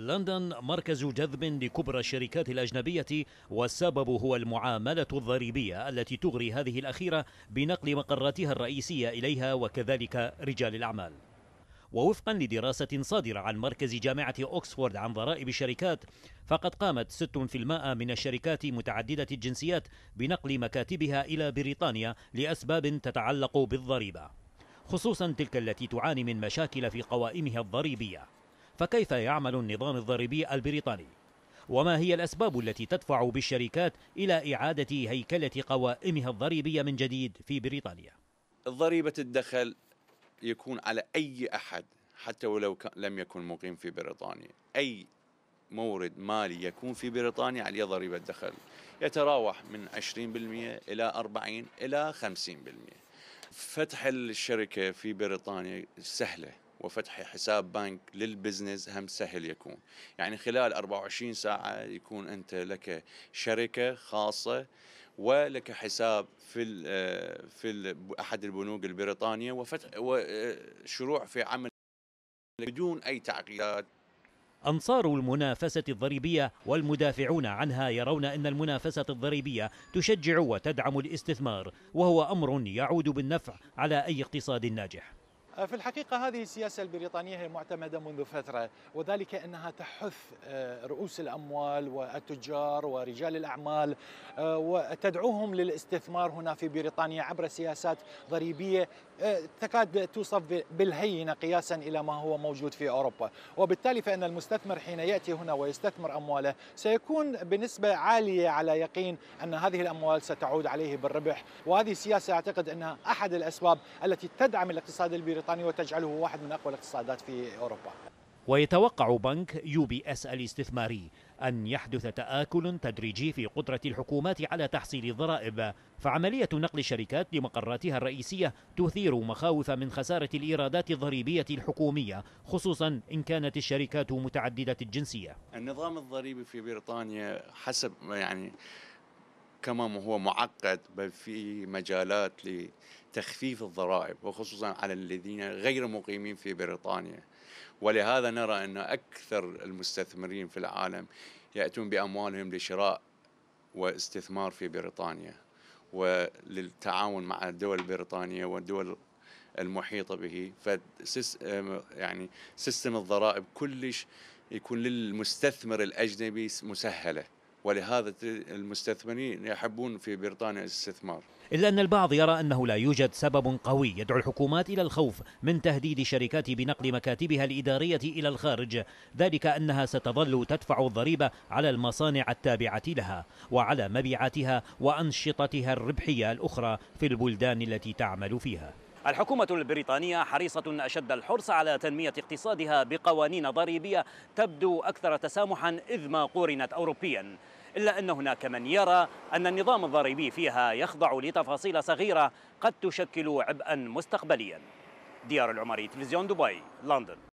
لندن مركز جذب لكبرى الشركات الأجنبية والسبب هو المعاملة الضريبية التي تغري هذه الأخيرة بنقل مقراتها الرئيسية إليها وكذلك رجال الأعمال ووفقا لدراسة صادرة عن مركز جامعة أوكسفورد عن ضرائب الشركات فقد قامت 6% من الشركات متعددة الجنسيات بنقل مكاتبها إلى بريطانيا لأسباب تتعلق بالضريبة خصوصا تلك التي تعاني من مشاكل في قوائمها الضريبيه فكيف يعمل النظام الضريبي البريطاني وما هي الأسباب التي تدفع بالشركات إلى إعادة هيكلة قوائمها الضريبية من جديد في بريطانيا ضريبة الدخل يكون على أي أحد حتى ولو لم يكن مقيم في بريطانيا أي مورد مالي يكون في بريطانيا عليه ضريبة دخل يتراوح من 20% إلى 40 إلى 50% فتح الشركة في بريطانيا سهلة وفتح حساب بنك للبزنس هم سهل يكون يعني خلال 24 ساعة يكون أنت لك شركة خاصة ولك حساب في في احد البنوك البريطانيه وفتح وشروع في عمل بدون اي تعقيدات أنصار المنافسة الضريبية والمدافعون عنها يرون أن المنافسة الضريبية تشجع وتدعم الاستثمار وهو أمر يعود بالنفع على أي اقتصاد ناجح آه، في الحقيقة هذه السياسة البريطانية هي معتمدة منذ فترة وذلك أنها تحث آه، رؤوس الأموال والتجار ورجال الأعمال آه، وتدعوهم للاستثمار هنا في بريطانيا عبر سياسات ضريبية تكاد توصف بالهينة قياسا إلى ما هو موجود في أوروبا وبالتالي فإن المستثمر حين يأتي هنا ويستثمر أمواله سيكون بنسبة عالية على يقين أن هذه الأموال ستعود عليه بالربح وهذه السياسة أعتقد أنها أحد الأسباب التي تدعم الاقتصاد البريطاني الوطني وتجعله واحد من أقوى الاقتصادات في أوروبا ويتوقع بنك يو بي اس الاستثماري أن يحدث تآكل تدريجي في قدرة الحكومات على تحصيل الضرائب فعملية نقل الشركات لمقراتها الرئيسية تثير مخاوف من خسارة الإيرادات الضريبية الحكومية خصوصا إن كانت الشركات متعددة الجنسية النظام الضريبي في بريطانيا حسب يعني كما هو معقد بل في مجالات لتخفيف الضرائب وخصوصا على الذين غير مقيمين في بريطانيا ولهذا نرى أن أكثر المستثمرين في العالم يأتون بأموالهم لشراء واستثمار في بريطانيا وللتعاون مع الدول البريطانية والدول المحيطة به ف يعني سيستم الضرائب كلش يكون للمستثمر الأجنبي مسهلة ولهذا المستثمرين يحبون في بريطانيا الاستثمار إلا أن البعض يرى أنه لا يوجد سبب قوي يدعو الحكومات إلى الخوف من تهديد الشركات بنقل مكاتبها الإدارية إلى الخارج ذلك أنها ستظل تدفع الضريبة على المصانع التابعة لها وعلى مبيعاتها وأنشطتها الربحية الأخرى في البلدان التي تعمل فيها الحكومة البريطانية حريصة أشد الحرص على تنمية اقتصادها بقوانين ضريبية تبدو أكثر تسامحا إذ ما قورنت أوروبيا إلا أن هناك من يرى أن النظام الضريبي فيها يخضع لتفاصيل صغيرة قد تشكل عبئا مستقبليا ديار العمري تلفزيون دبي لندن